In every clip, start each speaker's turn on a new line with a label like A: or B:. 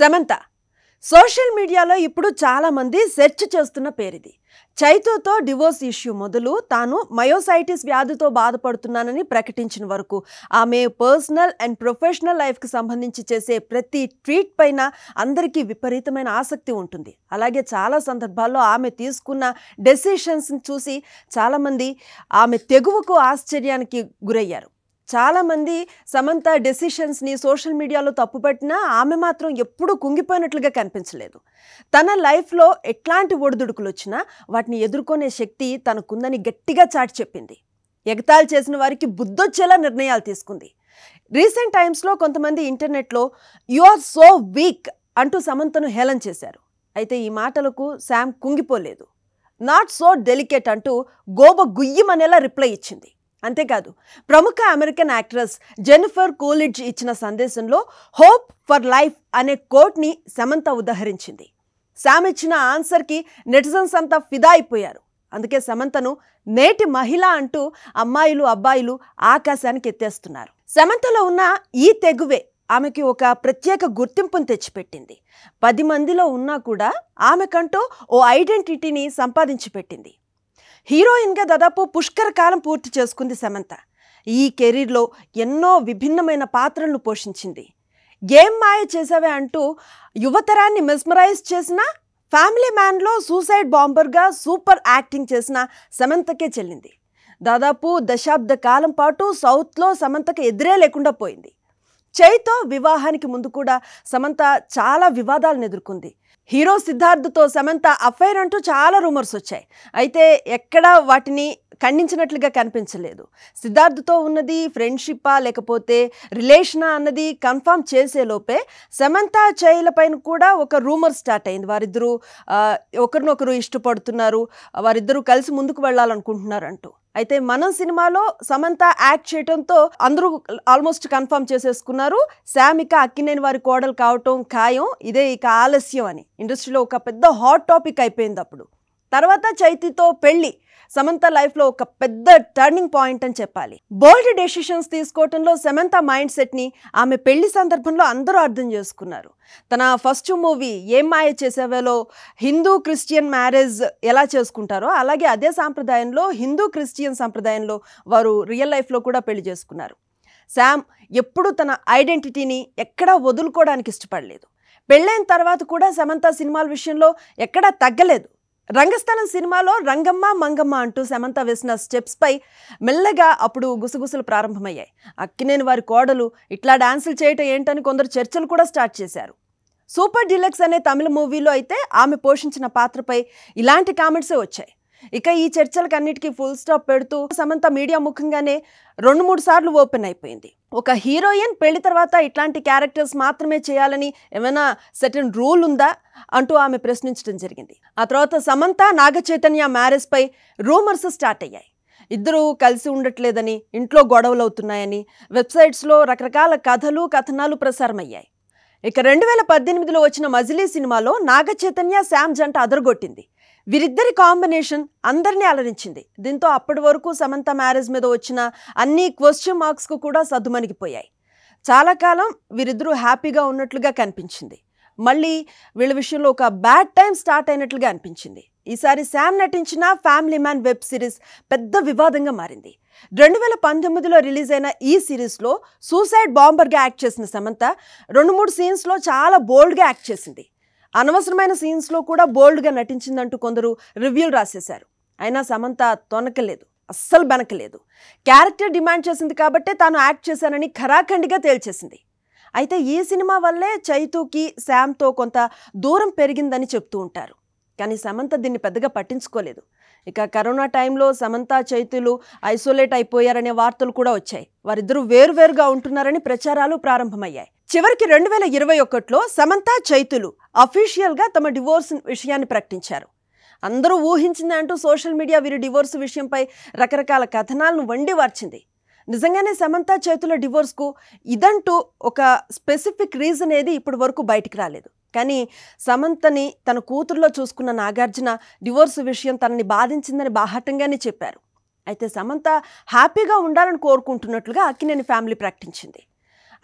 A: Samantha social మీడియాలో ఇప్పుడు చాలామంది సెర్చ్ చేస్తున్న పేరిది చైతోతో డివోర్స్ ఇష్యూ మొదలు తాను మయోసైటిస్ వ్యాధితో బాధపడుతున్నానని ప్రకటించిన వరకు ఆమె పర్సనల్ అండ్ ప్రొఫెషనల్ లైఫ్కి సంబంధించి చేసే ప్రతి ట్వీట్ పైన అందరికీ విపరీతమైన ఆసక్తి ఉంటుంది అలాగే చాలా సందర్భాల్లో ఆమె తీసుకున్న డెసిషన్స్ని చూసి చాలామంది ఆమె తెగువకు ఆశ్చర్యానికి గురయ్యారు చాలామంది సమంత డెసిషన్స్ని సోషల్ మీడియాలో తప్పుపట్టినా ఆమె మాత్రం ఎప్పుడూ కుంగిపోయినట్లుగా కనిపించలేదు తన లైఫ్లో ఎట్లాంటి ఒడిదుడుకులు వచ్చినా వాటిని ఎదుర్కొనే శక్తి తనకుందని గట్టిగా చాటి చెప్పింది ఎగతాళి చేసిన వారికి బుద్ధొచ్చేలా నిర్ణయాలు తీసుకుంది రీసెంట్ టైమ్స్లో కొంతమంది ఇంటర్నెట్లో యు ఆర్ సో వీక్ అంటూ సమంతను హేళన చేశారు అయితే ఈ మాటలకు శామ్ కుంగిపోలేదు నాట్ సో డెలికేట్ అంటూ గోబ గుయ్యమనేలా రిప్లై ఇచ్చింది అంతేకాదు ప్రముఖ అమెరికన్ యాక్ట్రెస్ జెన్నిఫర్ కూలిడ్జ్ ఇచ్చిన సందేశంలో హోప్ ఫర్ లైఫ్ అనే కోట్ని సమంత ఉదహరించింది సామ్ ఇచ్చిన ఆన్సర్కి నెటిజన్స్ అంతా ఫిదా అయిపోయారు అందుకే సమంతను నేటి మహిళ అంటూ అమ్మాయిలు అబ్బాయిలు ఆకాశానికి ఎత్తేస్తున్నారు సమంతలో ఉన్న ఈ తెగువే ఆమెకి ఒక ప్రత్యేక గుర్తింపును తెచ్చిపెట్టింది పది మందిలో ఉన్నా కూడా ఆమెకంటూ ఓ ఐడెంటిటీని సంపాదించి పెట్టింది హీరోయిన్గా దాదాపు పుష్కర కాలం పూర్తి చేసుకుంది సమంత ఈ కెరీర్లో ఎన్నో విభిన్నమైన పాత్రలను పోషించింది ఏం మాయ చేసావే అంటూ యువతరాన్ని మెస్మరైజ్ చేసిన ఫ్యామిలీ మ్యాన్లో సూసైడ్ బాంబర్గా సూపర్ యాక్టింగ్ చేసిన సమంతకే చెల్లింది దాదాపు దశాబ్ద కాలం పాటు సౌత్లో సమంతకు ఎదురే లేకుండా పోయింది చైతో వివాహానికి ముందు కూడా సమంత చాలా వివాదాలను ఎదుర్కొంది హీరో సిద్ధార్థ్తో సమంత అఫైర్ అంటూ చాలా రూమర్స్ వచ్చాయి అయితే ఎక్కడ వాటిని ఖండించినట్లుగా కనిపించలేదు సిద్ధార్థతో ఉన్నది ఫ్రెండ్షిప్పా లేకపోతే రిలేషనా అన్నది కన్ఫామ్ లోపే సమంత చైల పైన కూడా ఒక రూమర్ స్టార్ట్ అయింది వారిద్దరూ ఒకరినొకరు ఇష్టపడుతున్నారు వారిద్దరూ కలిసి ముందుకు వెళ్ళాలనుకుంటున్నారంటూ అయితే మనం సినిమాలో సమంత యాక్ట్ చేయడంతో అందరూ ఆల్మోస్ట్ కన్ఫర్మ్ చేసేసుకున్నారు శామిక అక్కినేని వారి కోడలు కావటం ఖాయం ఇదే ఇక ఆలస్యం అని ఇండస్ట్రీలో ఒక పెద్ద హాట్ టాపిక్ అయిపోయింది అప్పుడు తర్వాత చైతితో పెళ్లి సమంత లైఫ్లో ఒక పెద్ద టర్నింగ్ పాయింట్ అని చెప్పాలి బోల్డ్ డెసిషన్స్ తీసుకోవటంలో సమంత మైండ్ సెట్ని ఆమె పెళ్లి సందర్భంలో అందరూ అర్థం చేసుకున్నారు తన ఫస్ట్ మూవీ ఏం మాయ చేసేవాలో హిందూ క్రిస్టియన్ మ్యారేజ్ ఎలా చేసుకుంటారో అలాగే అదే సాంప్రదాయంలో హిందూ క్రిస్టియన్ సాంప్రదాయంలో వారు రియల్ లైఫ్లో కూడా పెళ్లి చేసుకున్నారు శామ్ ఎప్పుడూ తన ఐడెంటిటీని ఎక్కడా వదులుకోవడానికి ఇష్టపడలేదు పెళ్ళైన తర్వాత కూడా సమంత సినిమాల విషయంలో ఎక్కడా తగ్గలేదు రంగస్థలం సినిమాలో రంగమ్మ మంగమ్మ అంటూ సమంత వేసిన స్టెప్స్పై మెల్లగా అప్పుడు గుసగుసలు ప్రారంభమయ్యాయి అక్కినేని వారి కోడలు ఇట్లా డాన్సులు చేయటం ఏంటని కొందరు చర్చలు కూడా స్టార్ట్ చేశారు సూపర్ డిలక్స్ అనే తమిళ మూవీలో అయితే ఆమె పోషించిన పాత్రపై ఇలాంటి కామెంట్సే వచ్చాయి ఇక ఈ చర్చలకు అన్నిటికీ ఫుల్ స్టాప్ పెడుతూ సమంత మీడియా ముఖంగానే రెండు మూడు సార్లు ఓపెన్ అయిపోయింది ఒక హీరోయిన్ పెళ్లి తర్వాత ఇట్లాంటి క్యారెక్టర్స్ మాత్రమే చేయాలని ఏమైనా సెటన్ రూల్ ఉందా అంటూ ఆమె ప్రశ్నించడం జరిగింది ఆ తర్వాత సమంత నాగ చైతన్య మ్యారేజ్పై రూమర్స్ స్టార్ట్ అయ్యాయి ఇద్దరూ కలిసి ఉండట్లేదని ఇంట్లో గొడవలు అవుతున్నాయని వెబ్సైట్స్లో రకరకాల కథలు కథనాలు ప్రసారమయ్యాయి ఇక రెండు వేల పద్దెనిమిదిలో వచ్చిన మజిలీ సినిమాలో నాగ చైతన్య శామ్ జంట అదరగొట్టింది వీరిద్దరి కాంబినేషన్ అందరినీ అలరించింది దీంతో అప్పటి వరకు సమంత మ్యారేజ్ మీద వచ్చిన అన్ని క్వశ్చన్ మార్క్స్కు కూడా సద్దుమణిగిపోయాయి చాలా కాలం వీరిద్దరూ హ్యాపీగా ఉన్నట్లుగా కనిపించింది మళ్ళీ వీళ్ళ విషయంలో ఒక బ్యాడ్ టైం స్టార్ట్ అయినట్లుగా అనిపించింది ఈసారి శామ్ నటించిన ఫ్యామిలీ మ్యాన్ వెబ్ సిరీస్ పెద్ద వివాదంగా మారింది రెండు వేల పంతొమ్మిదిలో రిలీజ్ అయిన ఈ సిరీస్లో సూసైడ్ బాంబర్గా యాక్ట్ చేసిన సమంత రెండు మూడు సీన్స్లో చాలా బోల్డ్గా యాక్ట్ చేసింది అనవసరమైన సీన్స్లో కూడా బోల్డ్గా నటించిందంటూ కొందరు రివ్యూలు రాసేశారు అయినా సమంత తొనకలేదు అస్సలు బెనకలేదు క్యారెక్టర్ డిమాండ్ చేసింది కాబట్టే తాను యాక్ట్ చేశానని ఖరాఖండిగా తేల్చేసింది అయితే ఈ సినిమా వల్లే చైతూకి శామ్తో కొంత దూరం పెరిగిందని చెప్తూ ఉంటారు కానీ సమంత దీన్ని పెద్దగా పట్టించుకోలేదు ఇక కరోనా టైంలో సమంత చైతులు ఐసోలేట్ అయిపోయారనే వార్తలు కూడా వచ్చాయి వారిద్దరూ వేరువేరుగా ఉంటున్నారని ప్రచారాలు ప్రారంభమయ్యాయి చివరికి రెండు వేల ఇరవై ఒకటిలో సమంత చైతులు అఫీషియల్గా తమ డివోర్స్ విషయాన్ని ప్రకటించారు అందరూ ఊహించింది అంటూ సోషల్ మీడియా వీరి డివోర్స్ విషయంపై రకరకాల కథనాలను వండి వార్చింది నిజంగానే సమంత చేతుల డివోర్స్కు ఇదంటూ ఒక స్పెసిఫిక్ రీజన్ ఏది ఇప్పటి వరకు బయటికి రాలేదు కానీ సమంతని తన కూతురులో చూసుకున్న నాగార్జున డివోర్స్ విషయం తనని బాధించిందని బాహటంగానే చెప్పారు అయితే సమంత హ్యాపీగా ఉండాలని కోరుకుంటున్నట్లుగా అక్కినేని ఫ్యామిలీ ప్రకటించింది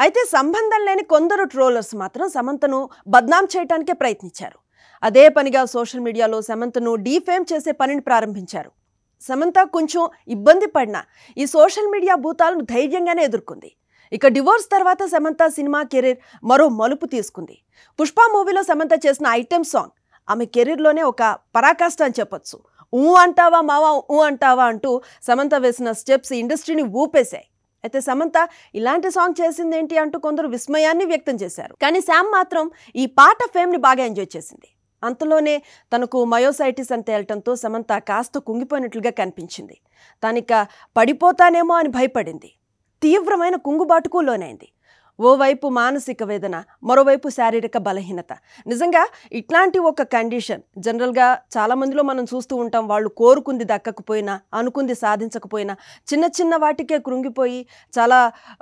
A: అయితే సంబంధం లేని కొందరు ట్రోలర్స్ మాత్రం సమంతను బద్నాం చేయడానికే ప్రయత్నించారు అదే పనిగా సోషల్ మీడియాలో సమంతను డీఫేమ్ చేసే పనిని ప్రారంభించారు సమంత కొంచెం ఇబ్బంది పడినా ఈ సోషల్ మీడియా భూతాలను ధైర్యంగానే ఎదుర్కొంది ఇక డివోర్స్ తర్వాత సమంత సినిమా కెరీర్ మరో మలుపు తీసుకుంది పుష్ప మూవీలో సమంత చేసిన ఐటెం సాంగ్ ఆమె కెరీర్లోనే ఒక పరాకాష్ట అని చెప్పొచ్చు ఊ అంటావా మావా ఊ అంటావా అంటూ సమంత వేసిన స్టెప్స్ ఇండస్ట్రీని ఊపేశాయి అయితే సమంత ఇలాంటి సాంగ్ చేసిందేంటి అంటూ కొందరు విస్మయాన్ని వ్యక్తం చేశారు కానీ శామ్ మాత్రం ఈ పాట ఫేమ్ని బాగా ఎంజాయ్ చేసింది అంతలోనే తనకు మయోసైటిస్ అని తేలటంతో సమంత కాస్త కుంగిపోయినట్లుగా కనిపించింది తనిక పడిపోతానేమో అని భయపడింది తీవ్రమైన కుంగుబాటుకు లోనైంది ఓవైపు మానసిక వేదన మరోవైపు శారీరక బలహీనత నిజంగా ఇట్లాంటి ఒక కండిషన్ జనరల్గా చాలామందిలో మనం చూస్తూ ఉంటాం వాళ్ళు కోరుకుంది దక్కకపోయినా అనుకుంది సాధించకపోయినా చిన్న చిన్న వాటికే కృంగిపోయి చాలా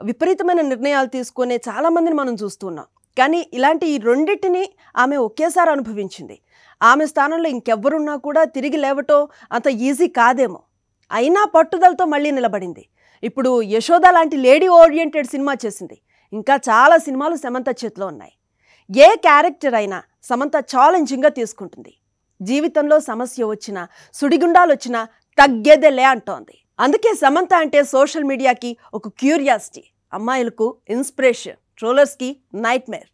A: విపరీతమైన నిర్ణయాలు తీసుకునే చాలామందిని మనం చూస్తున్నాం కానీ ఇలాంటి ఈ రెండింటిని ఆమె ఒకేసారి అనుభవించింది ఆమె స్థానంలో ఇంకెవ్వరున్నా కూడా తిరిగి లేవటం అంత ఈజీ కాదేమో అయినా పట్టుదలతో మళ్ళీ నిలబడింది ఇప్పుడు యశోద లాంటి లేడీ ఓరియంటెడ్ సినిమా చేసింది ఇంకా చాలా సినిమాలు సమంత చేతిలో ఉన్నాయి ఏ క్యారెక్టర్ అయినా సమంత ఛాలెంజింగ్గా తీసుకుంటుంది జీవితంలో సమస్య వచ్చినా సుడిగుండాలు వచ్చినా తగ్గేదెలే అంటోంది అందుకే సమంత అంటే సోషల్ మీడియాకి ఒక క్యూరియాసిటీ అమ్మాయిలకు ఇన్స్పిరేషన్ ట్రోలర్స్కి నైట్ మేర్